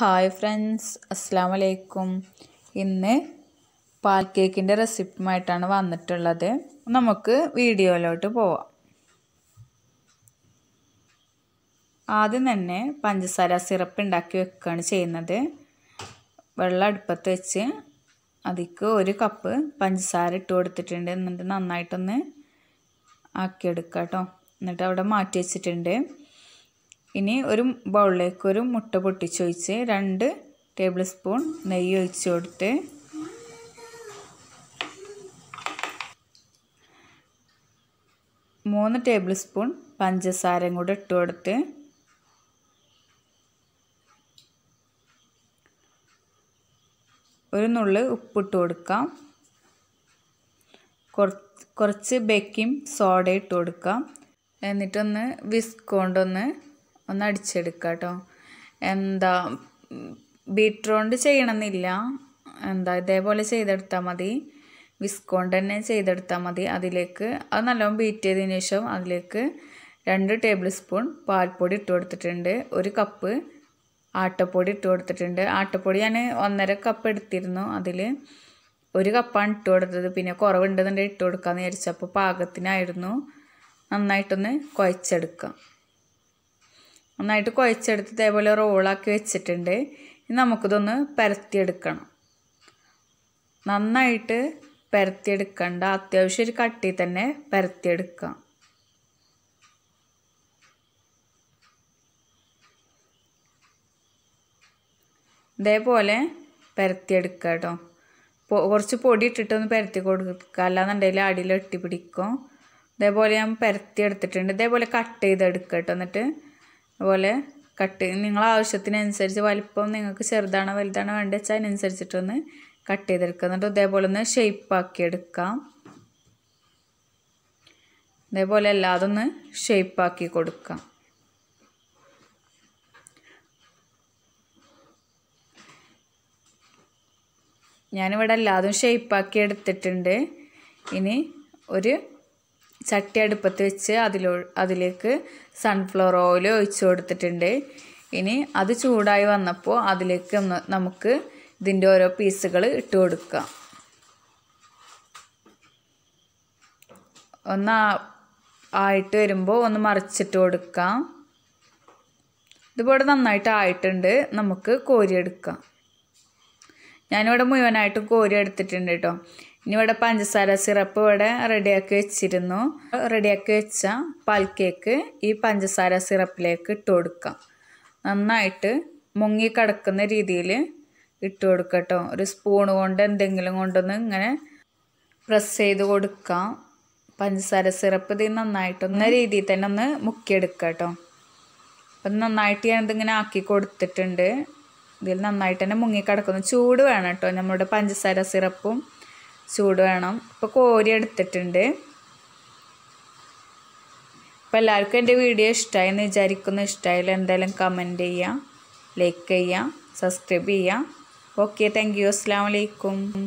hi friends അസ്സാം വലൈക്കും ഇന്ന് പാൽ കേക്കിൻ്റെ റെസിപ്പിയുമായിട്ടാണ് വന്നിട്ടുള്ളത് നമുക്ക് വീഡിയോയിലോട്ട് പോവാം ആദ്യം തന്നെ പഞ്ചസാര സിറപ്പ് ഉണ്ടാക്കി വെക്കുകയാണ് ചെയ്യുന്നത് വെള്ളം അടുപ്പത്ത് വെച്ച് അതിക്ക് ഒരു കപ്പ് പഞ്ചസാര ഇട്ട് കൊടുത്തിട്ടുണ്ട് എന്നിട്ട് നന്നായിട്ടൊന്ന് ആക്കിയെടുക്കാം കേട്ടോ എന്നിട്ട് അവിടെ മാറ്റി വെച്ചിട്ടുണ്ട് ഇനി ഒരു ബൗളിലേക്ക് ഒരു മുട്ട പൊട്ടിച്ചൊഴിച്ച് രണ്ട് ടേബിൾ സ്പൂൺ നെയ്യ് ഒഴിച്ചു കൊടുത്ത് മൂന്ന് ടേബിൾ സ്പൂൺ പഞ്ചസാരയും കൂടെ ഇട്ട് കൊടുത്ത് ഒരു നുള്ളു ഉപ്പിട്ട് കൊടുക്കാം കുറച്ച് ബേക്കിംഗ് സോഡ ഇട്ട് കൊടുക്കാം എന്നിട്ടൊന്ന് വിസ്ക് കൊണ്ടൊന്ന് ഒന്ന് അടിച്ചെടുക്കുക കേട്ടോ എന്താ ബീട്രോണ്ട് ചെയ്യണമെന്നില്ല എന്താ ഇതേപോലെ ചെയ്തെടുത്താൽ മതി വിസ്കോണ്ട് തന്നെ ചെയ്തെടുത്താൽ മതി അതിലേക്ക് അത് നല്ലോണം ബീറ്റ് ചെയ്തതിന് ശേഷം അതിലേക്ക് രണ്ട് ടേബിൾ സ്പൂൺ പാൽപ്പൊടി ഇട്ട് കൊടുത്തിട്ടുണ്ട് ഒരു കപ്പ് ആട്ടപ്പൊടി ഇട്ട് കൊടുത്തിട്ടുണ്ട് ആട്ടപ്പൊടി ഞാൻ ഒന്നര കപ്പ് എടുത്തിരുന്നു അതിൽ ഒരു കപ്പാണ് ഇട്ട് കൊടുത്തത് പിന്നെ കുറവുണ്ടെന്നുണ്ടെങ്കിൽ ഇട്ട് കൊടുക്കാമെന്ന് വിചാരിച്ചപ്പോൾ പാകത്തിനായിരുന്നു നന്നായിട്ടൊന്ന് കുഴച്ചെടുക്കാം നന്നായിട്ട് കുഴച്ചെടുത്ത് ഇതേപോലെ റോളാക്കി വെച്ചിട്ടുണ്ട് ഇനി നമുക്കിതൊന്ന് പരത്തിയെടുക്കണം നന്നായിട്ട് പരത്തിയെടുക്കണ്ട അത്യാവശ്യം ഒരു കട്ടി തന്നെ പരത്തിയെടുക്കാം ഇതേപോലെ പരത്തിയെടുക്കുക കേട്ടോ കുറച്ച് പൊടി ഇട്ടിട്ടൊന്ന് പരത്തി കൊടുക്കുക അല്ലാന്നുണ്ടെങ്കിൽ അടിയിൽ ഒട്ടി പിടിക്കും ഇതേപോലെ ഞാൻ പരത്തി എടുത്തിട്ടുണ്ട് ഇതേപോലെ കട്ട് ചെയ്തെടുക്കുക കേട്ടോ എന്നിട്ട് അതുപോലെ കട്ട് നിങ്ങൾ ആവശ്യത്തിനനുസരിച്ച് വലിപ്പം നിങ്ങൾക്ക് ചെറുതാണോ വലുതാണോ വേണ്ടത് വെച്ചാൽ അതിനനുസരിച്ചിട്ടൊന്ന് കട്ട് ചെയ്തെടുക്കുക എന്നിട്ട് ഇതേപോലെ ഒന്ന് ഷേപ്പാക്കി എടുക്കാം ഇതേപോലെ അല്ലാതെ ഒന്ന് ആക്കി കൊടുക്കാം ഞാനിവിടെ എല്ലാതും ആക്കി എടുത്തിട്ടുണ്ട് ഇനി ഒരു ചട്ടി അടുപ്പത്ത് വെച്ച് അതിലോ അതിലേക്ക് സൺഫ്ലവർ ഓയിൽ ഒഴിച്ച് കൊടുത്തിട്ടുണ്ട് ഇനി അത് ചൂടായി വന്നപ്പോൾ അതിലേക്ക് നമുക്ക് ഇതിൻ്റെ ഓരോ പീസുകൾ ഇട്ട് കൊടുക്കാം ഒന്ന് ആയിട്ട് വരുമ്പോൾ ഒന്ന് മറിച്ചിട്ട് കൊടുക്കാം ഇതുപോലെ നന്നായിട്ട് ആയിട്ടുണ്ട് നമുക്ക് കോരിയെടുക്കാം ഞാനിവിടെ മുഴുവനായിട്ട് കോരി എടുത്തിട്ടുണ്ട് കേട്ടോ ഇനി ഇവിടെ പഞ്ചസാര സിറപ്പ് ഇവിടെ റെഡിയാക്കി വെച്ചിരുന്നു റെഡിയാക്കി വെച്ച പാൽ കേക്ക് ഈ പഞ്ചസാര സിറപ്പിലേക്ക് ഇട്ട് കൊടുക്കാം നന്നായിട്ട് മുങ്ങി കിടക്കുന്ന രീതിയിൽ ഇട്ട് കൊടുക്കട്ടോ ഒരു സ്പൂൺ കൊണ്ട് എന്തെങ്കിലും കൊണ്ടൊന്ന് ഇങ്ങനെ പ്രസ് ചെയ്ത് കൊടുക്കാം പഞ്ചസാര സിറപ്പ് ഇത് നന്നായിട്ടൊന്ന രീതിയിൽ തന്നെ ഒന്ന് മുക്കിയെടുക്കട്ടോ അപ്പം നന്നായിട്ട് ഇങ്ങനെ ആക്കി കൊടുത്തിട്ടുണ്ട് ഇതിൽ നന്നായിട്ട് തന്നെ മുങ്ങി കിടക്കുന്നു ചൂട് വേണം കേട്ടോ നമ്മുടെ പഞ്ചസാര സിറപ്പും ചൂട് വേണം ഇപ്പോൾ കോരി എടുത്തിട്ടുണ്ട് അപ്പോൾ എല്ലാവർക്കും എൻ്റെ വീഡിയോ ഇഷ്ടമായി എന്ന് വിചാരിക്കുന്നു ഇഷ്ടമായാലും എന്തായാലും കമൻറ്റ് ചെയ്യുക ലൈക്ക് ചെയ്യുക സബ്സ്ക്രൈബ് ചെയ്യുക ഓക്കെ താങ്ക് യു അസ്സാം വലൈക്കും